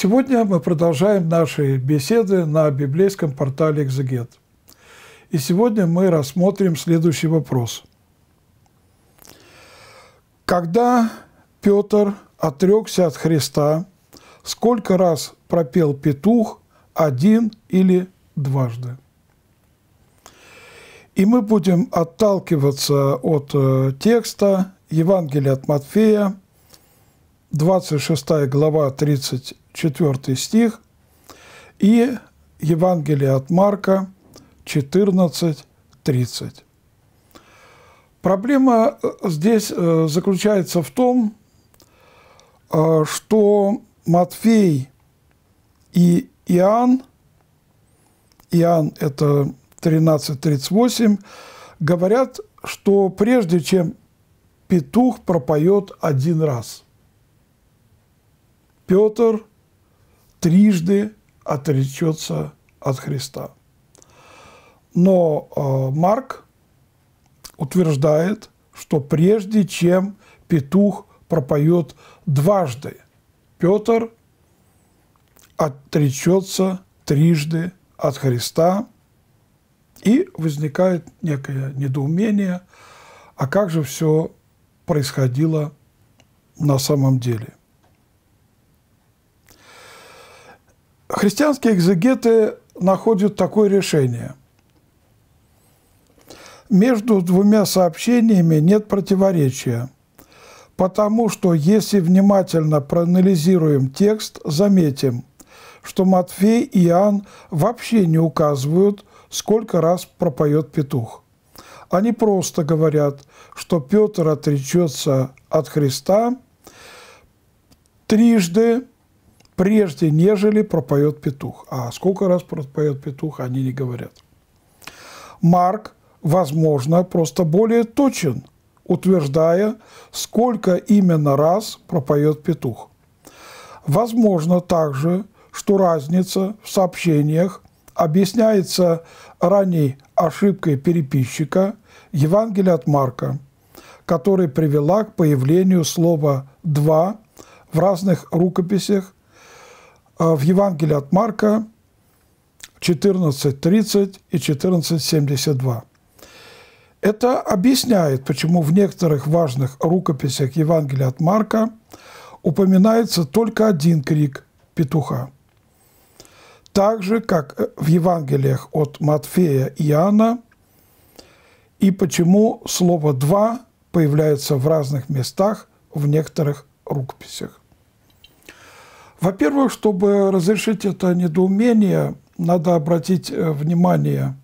Сегодня мы продолжаем наши беседы на библейском портале «Экзегет». И сегодня мы рассмотрим следующий вопрос. Когда Петр отрекся от Христа, сколько раз пропел петух один или дважды? И мы будем отталкиваться от э, текста Евангелия от Матфея, 26 глава, 30 4 стих, и Евангелие от Марка 14.30. Проблема э, здесь э, заключается в том, э, что Матфей и Иоанн, Иоанн это 13.38, говорят, что прежде чем петух пропоет один раз, Петр трижды отречется от Христа. Но э, Марк утверждает, что прежде чем петух пропоет дважды, Петр отречется трижды от Христа, и возникает некое недоумение, а как же все происходило на самом деле. Христианские экзегеты находят такое решение. Между двумя сообщениями нет противоречия, потому что если внимательно проанализируем текст, заметим, что Матфей и Иоанн вообще не указывают, сколько раз пропоет петух. Они просто говорят, что Петр отречется от Христа трижды – прежде нежели пропоет петух. А сколько раз пропоет петух, они не говорят. Марк, возможно, просто более точен, утверждая, сколько именно раз пропоет петух. Возможно также, что разница в сообщениях объясняется ранней ошибкой переписчика Евангелия от Марка, которая привела к появлению слова «два» в разных рукописях а в Евангелии от Марка 14.30 и 14.72. Это объясняет, почему в некоторых важных рукописях Евангелия от Марка упоминается только один крик петуха. Так же, как в Евангелиях от Матфея и Иоанна, и почему слово «два» появляется в разных местах в некоторых рукописях. Во-первых, чтобы разрешить это недоумение, надо обратить э, внимание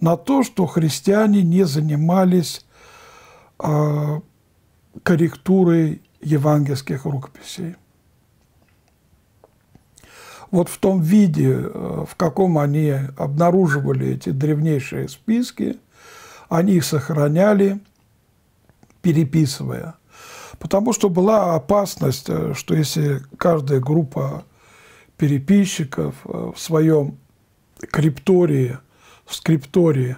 на то, что христиане не занимались э, корректурой евангельских рукописей. Вот в том виде, э, в каком они обнаруживали эти древнейшие списки, они их сохраняли, переписывая – Потому что была опасность, э, что если каждая группа переписчиков э, в своем криптории, в скриптории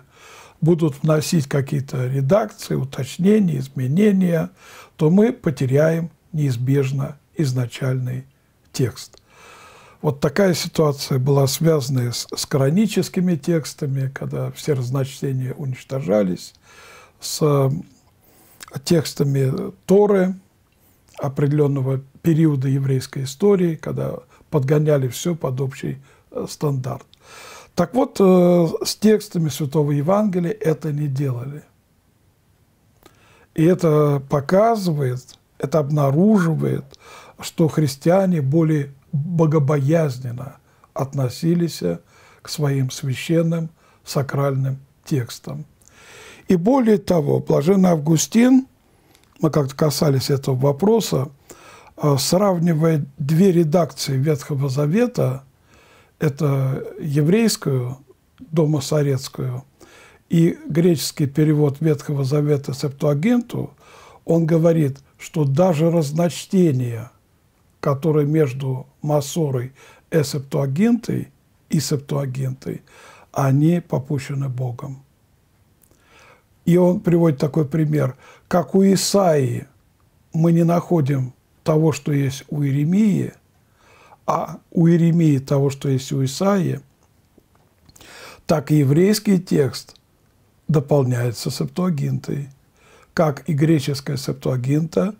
будут вносить какие-то редакции, уточнения, изменения, то мы потеряем неизбежно изначальный текст. Вот такая ситуация была связана с, с кораническими текстами, когда все разночтения уничтожались, с текстами Торы определенного периода еврейской истории, когда подгоняли все под общий э, стандарт. Так вот, э, с текстами Святого Евангелия это не делали. И это показывает, это обнаруживает, что христиане более богобоязненно относились к своим священным сакральным текстам. И более того, Блаженный Августин, мы как-то касались этого вопроса, а, сравнивая две редакции Ветхого Завета, это еврейскую, домосоветскую, и греческий перевод Ветхого Завета Септуагенту, он говорит, что даже разночтение, которое между Масорой и Септуагентой, и Септуагентой, они попущены Богом. И он приводит такой пример. Как у Исаии мы не находим того, что есть у Иеремии, а у Иеремии того, что есть у Исаии, так и еврейский текст дополняется септуагинтой, как и греческая септуагинта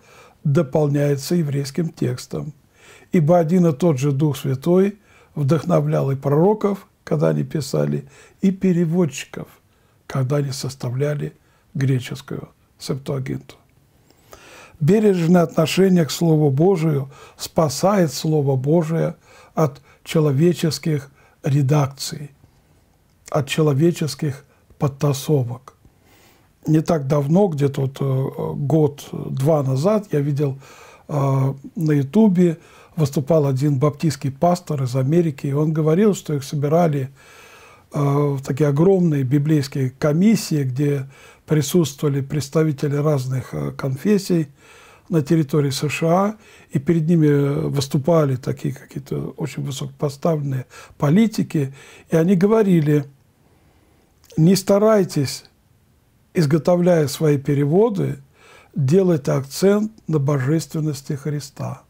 дополняется еврейским текстом. Ибо один и тот же Дух Святой вдохновлял и пророков, когда они писали, и переводчиков – когда они составляли греческую септуагинту. Бережное отношение к Слову Божию спасает Слово Божие от человеческих редакций, от человеческих подтасовок. Не так давно, где-то вот э, год-два назад, я видел э, на Ютубе, выступал один баптистский пастор из Америки, и он говорил, что их собирали э, такие огромные библейские комиссии, где присутствовали представители разных э, конфессий на территории США, и перед ними э, выступали такие какие-то очень высокопоставленные политики, и они говорили, не старайтесь, изготовляя свои переводы, делать акцент на божественности Христа,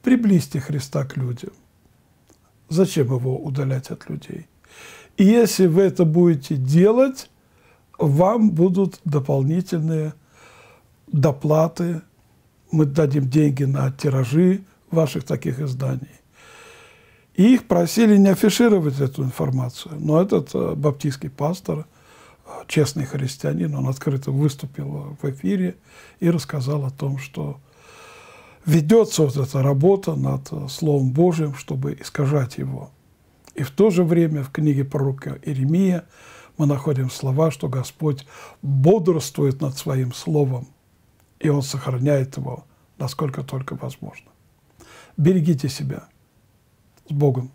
приблизьте Христа к людям. Зачем его удалять от людей? И если вы это будете делать, вам будут дополнительные доплаты. Мы дадим деньги на тиражи ваших таких изданий. И их просили не афишировать эту информацию. Но этот э, баптистский пастор, э, честный христианин, он открыто выступил в эфире и рассказал о том, что ведется вот эта работа над Словом Божьим, чтобы искажать его. И в то же время в книге пророка Иеремия мы находим слова, что Господь бодрствует над своим словом, и Он сохраняет его, насколько только возможно. Берегите себя. С Богом!